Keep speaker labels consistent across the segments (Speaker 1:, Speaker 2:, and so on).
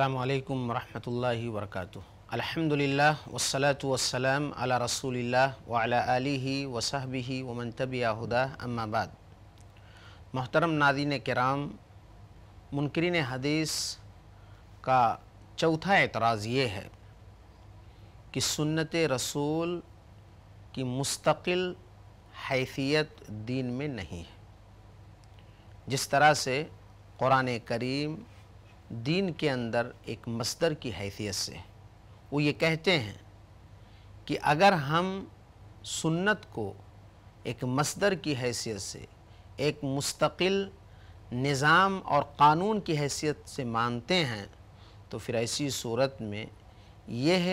Speaker 1: अल्लाम वरहमल वरक अलहमदिल्ला वसलत वसलम अला रसूलिल्लाह वाला आलिही वसहबिही वमन तबियाहुदा अम्माबाद मोहतरम नादिन कराम मुनकरीन हदीस का चौथा एतराज़ ये है कि सुन्नत रसूल की मुस्तकिल हैसियत दीन में नहीं है जिस तरह से क़ुरान करीम दीन के अंदर एक मसदर की हैसियत से वो ये कहते हैं कि अगर हम सुन्नत को एक मसदर की हैसियत से एक मुस्तकिल निज़ाम और कानून की हैसियत से मानते हैं तो फिर ऐसी सूरत में यह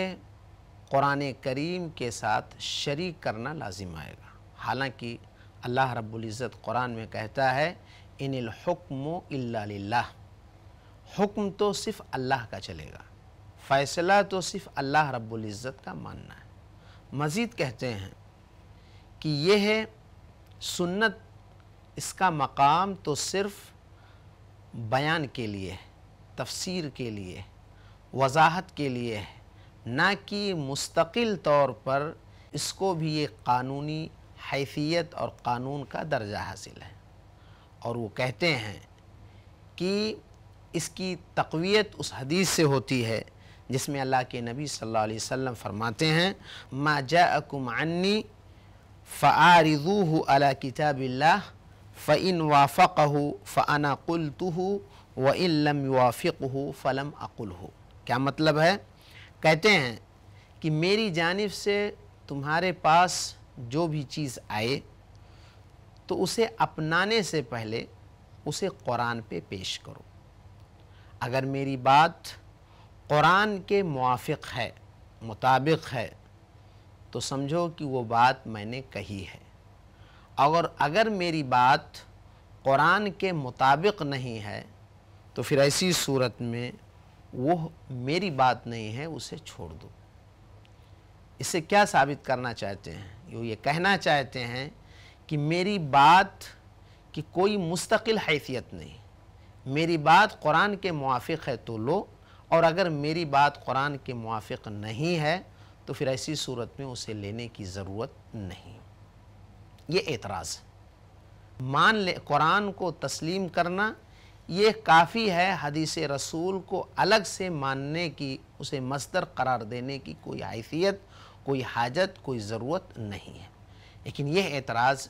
Speaker 1: क़ुरान करीम के साथ शरीक करना लाजिम आएगा हालांकि अल्लाह रब्बुल इज़्ज़त कुरान में कहता है इन हुक्म इल्ला हुक्म तो सिर्फ अल्लाह का चलेगा फ़ैसला तो सिर्फ अल्लाह इज़्ज़त का मानना है मज़ीद कहते हैं कि यह है सुन्नत इसका मकाम तो सिर्फ बयान के लिए है तफसीर के लिए वजाहत के लिए है ना कि मुस्तकिल तौर पर इसको भी एक कानूनी हैसियत और कानून का दर्जा हासिल है और वो कहते हैं कि इसकी तकवीत उस हदीस से होती है जिसमें अल्लाह के नबी सल्लल्लाहु अलैहि वसल्लम फरमाते हैं मा जाकुम अन्नी फ़ारिजूह अला किताबिल्ला फ़िन वाफ़क़ फ़ाना कुलतु व इलम वाफ़िक फ़लम अकुल क्या मतलब है कहते हैं कि मेरी जानब से तुम्हारे पास जो भी चीज़ आए तो उसे अपनाने से पहले उसे कुरान पे पेश करो अगर मेरी बात क़ुरान के मुआफ़ है मुताबिक है तो समझो कि वो बात मैंने कही है और अगर मेरी बात क़ुरान के मुताबिक नहीं है तो फिर ऐसी सूरत में वो मेरी बात नहीं है उसे छोड़ दो इसे क्या साबित करना चाहते हैं वो ये कहना चाहते हैं कि मेरी बात की कोई मुस्तकिल हैसियत नहीं मेरी बात कुरान के मुआफ़ है तो लो और अगर मेरी बात कुरान के मुआफ़ नहीं है तो फिर ऐसी सूरत में उसे लेने की ज़रूरत नहीं ये एतराज़ मान ले कुरान को तस्लीम करना ये काफ़ी है हदीस रसूल को अलग से मानने की उसे मस्तर करार देने की कोई हैसियत कोई हाजत कोई ज़रूरत नहीं है लेकिन यह एतराज़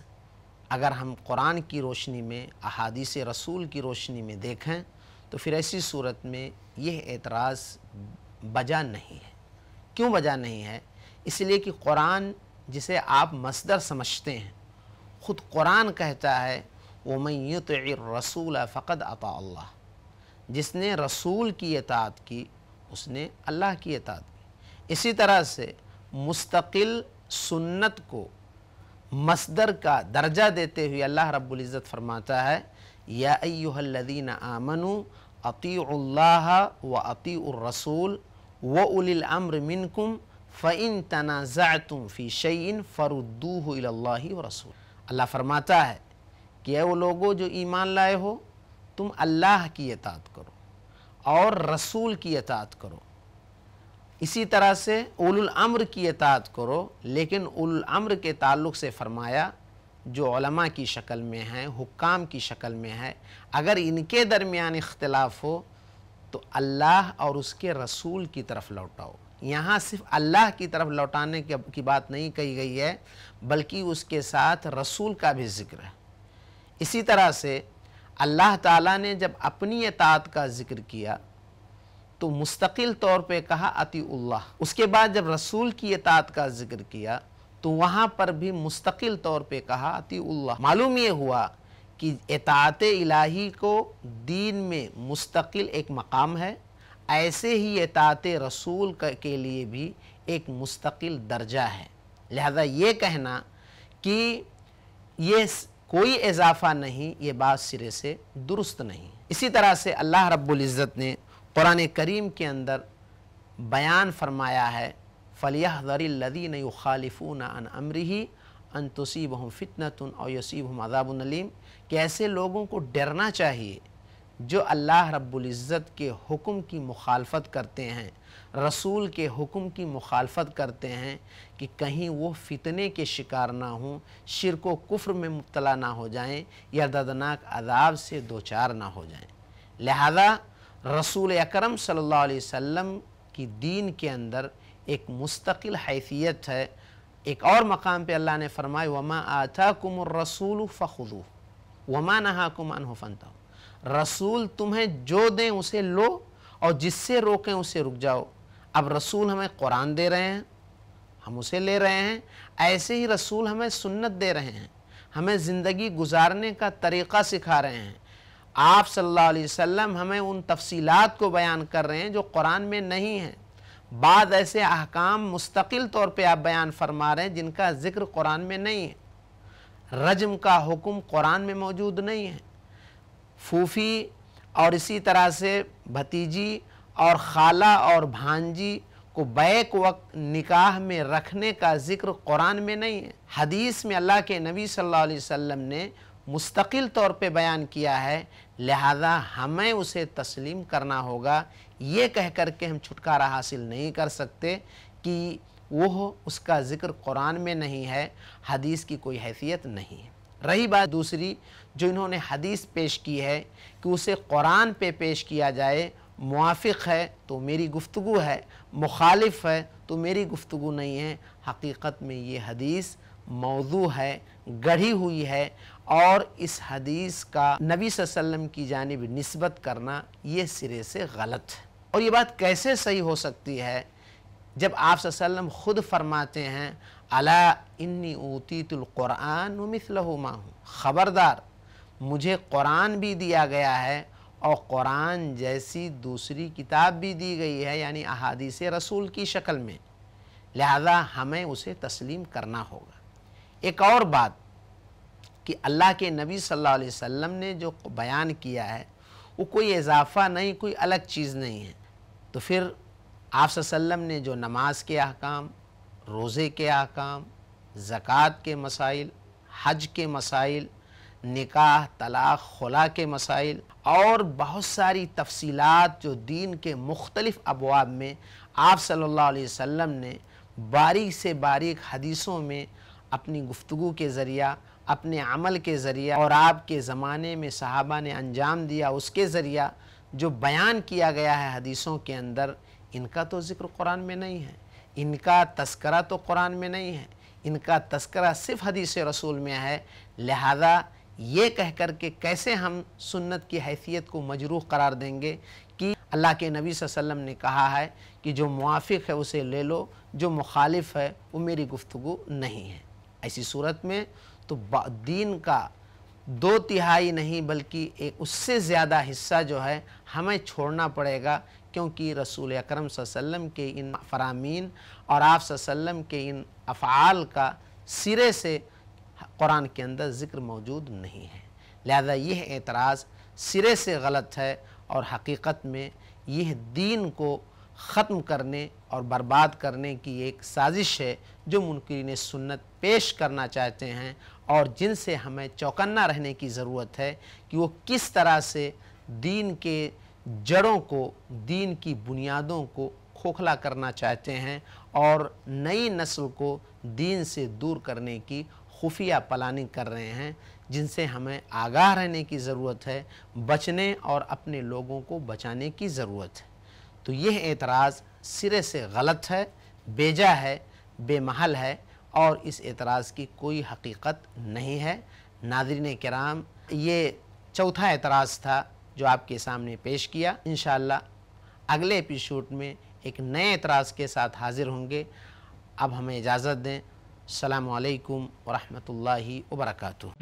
Speaker 1: अगर हम कुरान की रोशनी में अहादीस रसूल की रोशनी में देखें तो फिर ऐसी सूरत में यह एतराज़ बजा नहीं है क्यों बजा नहीं है इसलिए कि कुरान जिसे आप मसदर समझते हैं ख़ुद कुरान कहता है वो मैं तो रसूल फ़कत अता जिसने रसूल की अतात की उसने अल्लाह की अतात की इसी तरह से मुस्तकिल सुन्नत को मसदर का दर्जा देते हुए अल्लाह इज़्ज़त फरमाता है या अयुहल्लदीन आमनु अतील्लाह व रसूल व अम्र मिनकुम फ़िन तनाज़ा तुम फ़ी शैन व रसूल अल्लाह फरमाता है कि वो लोगों जो ईमान लाए हो तुम अल्लाह की इताअत करो और रसूल की अतात करो इसी तरह से उलुल अम्र की इतात करो लेकिन उलुल अम्र के ताल्लुक से फरमाया जो उलमा की शक्ल में है हुक्काम की शक्ल में है अगर इनके दरमियान इख्तलाफ हो तो अल्लाह और उसके रसूल की तरफ लौटाओ यहाँ सिर्फ अल्लाह की तरफ लौटाने की बात नहीं कही गई है बल्कि उसके साथ रसूल का भी जिक्र है इसी तरह से अल्लाह ताला ने जब अपनी इतात का जिक्र किया तो मुस्तकिल तौर पे कहा अति उल्लाह उसके बाद जब रसूल की इतात का जिक्र किया तो वहाँ पर भी मुस्तकिल तौर पे कहा अति उल्लाह मालूम ये हुआ कि इतात इलाही को दीन में मुस्तकिल एक मकाम है ऐसे ही इतात रसूल के लिए भी एक मुस्तकिल दर्जा है लिहाजा ये कहना कि ये कोई इजाफा नहीं ये बात सिरे से दुरुस्त नहीं इसी तरह से अल्लाह रब्बुल इज़्ज़त ने कुरान करीम के अंदर बयान फरमाया है फ़लिया ज़रीदी नखालफ़ून अन अमरी ही अन तसीब हम फितनत और यसीब हम अदाबनलीम कि लोगों को डरना चाहिए जो अल्लाह रब्ज़त के हुक्म की मुखालफत करते हैं रसूल के हुक्म की मुखालफत करते हैं कि कहीं वो फितने के शिकार ना हों शिरक कुफ्र में मुबला ना हो जाएँ या दर्दनाक अदाब से दो चार ना हो जाएँ लिहाजा रसूल अकरम सल्लल्लाहु अलैहि वसल्लम की दीन के अंदर एक मुस्तकिल हैसियत है एक और मकाम पे अल्लाह ने फरमाया वमा आता कुम रसूल फ़ुदू वमा नहा कुम अनहफ़नता रसूल तुम्हें जो दें उसे लो और जिससे रोकें उसे रुक जाओ अब रसूल हमें कुरान दे रहे हैं हम उसे ले रहे हैं ऐसे ही रसूल हमें सुन्नत दे रहे हैं हमें ज़िंदगी गुजारने का तरीक़ा सिखा रहे हैं आप सल्लल्लाहु अलैहि वसल्लम हमें उन तफसीलात को बयान कर रहे हैं जो कुरान में नहीं हैं बाद ऐसे अहकाम मुस्तकिल तौर पे आप बयान फरमा रहे हैं जिनका ज़िक्र कुरान में नहीं है रजम का हुक्म कुरान में मौजूद नहीं है फूफी और इसी तरह से भतीजी और खाला और भांजी को बैक वक्त निकाह में रखने का ज़िक्र कुरान में नहीं है हदीस में अल्लाह के नबी सल्लल्लाहु अलैहि वसल्लम ने मुस्तकिल तौर पे बयान किया है लिहाजा हमें उसे तस्लीम करना होगा ये कह कर के हम छुटकारा हासिल नहीं कर सकते कि वह उसका ज़िक्र कुरान में नहीं है हदीस की कोई हैसियत नहीं है रही बात दूसरी जो इन्होंने हदीस पेश की है कि उसे कुरान पे पेश किया जाए मुआफ़ है तो मेरी गुफ्तु है मुखालिफ है तो मेरी गुफ्तु नहीं है हकीकत में ये हदीस मौजू है गढ़ी हुई है और इस हदीस का नबी वसल्लम की जानब नस्बत करना ये सिरे से गलत है और ये बात कैसे सही हो सकती है जब आप वसल्लम ख़ुद फरमाते हैं अला इन्नी ऊती मिसलहुमा हूँ ख़बरदार मुझे कुरान भी दिया गया है और कुरान जैसी दूसरी किताब भी दी गई है यानी अहादीस रसूल की शक्ल में लिहाजा हमें उसे तस्लीम करना होगा एक और बात कि अल्लाह के नबी सल्लल्लाहु अलैहि वसल्लम ने जो बयान किया है वो कोई इजाफ़ा नहीं कोई अलग चीज़ नहीं है तो फिर आप वसल्लम ने जो नमाज के अहकाम रोज़े के अहकाम ज़क़़त के मसाइल हज के मसाइल निकाह तलाक़ खुला के मसाइल और बहुत सारी तफसीलात जो दीन के मुख्तलिफ़ अबवाब में आप सल्लल्लाहु अलैहि वसल्लम ने बारीक से बारीक हदीसों में अपनी गुफ्तु के ज़रिया अपने अमल के ज़रिया और आपके ज़माने में सहाबा ने अंजाम दिया उसके ज़रिया जो बयान किया गया है हदीसों के अंदर इनका तो ज़िक्र कुरान में नहीं है इनका तस्करा तो कुरान में नहीं है इनका तस्करा सिर्फ हदीस रसूल में है लिहाजा ये कह कर के कैसे हम सुन्नत की हैसियत को मजरूह करार देंगे कि अल्लाह के नबी वसल्लम ने कहा है कि जो मुआफ़ है उसे ले लो जो मुखालिफ है वो मेरी गुफ्तु नहीं है ऐसी सूरत में तो दीन का दो तिहाई नहीं बल्कि एक उससे ज़्यादा हिस्सा जो है हमें छोड़ना पड़ेगा क्योंकि रसूल अकरम वसम के इन फरामीन और आप वसम के इन अफ़ाल का सिरे से कुरान के अंदर ज़िक्र मौजूद नहीं है लिहाजा यह एतराज़ सिरे से गलत है और हकीकत में यह दीन को ख़त्म करने और बर्बाद करने की एक साजिश है जो मुनकरीन सुन्नत पेश करना चाहते हैं और जिनसे हमें चौकन्ना रहने की ज़रूरत है कि वो किस तरह से दीन के जड़ों को दीन की बुनियादों को खोखला करना चाहते हैं और नई नस्ल को दीन से दूर करने की खुफिया प्लानिंग कर रहे हैं जिनसे हमें आगाह रहने की ज़रूरत है बचने और अपने लोगों को बचाने की ज़रूरत है तो यह एतराज़ सिरे से गलत है बेजा है बेमहल है और इस एतराज़ की कोई हकीकत नहीं है नादरीन कराम ये चौथा एतराज़ था जो आपके सामने पेश किया इन अगले एपिसोड में एक नए एतराज़ के साथ हाज़िर होंगे अब हमें इजाज़त दें अल्लाम वरहमल वर्का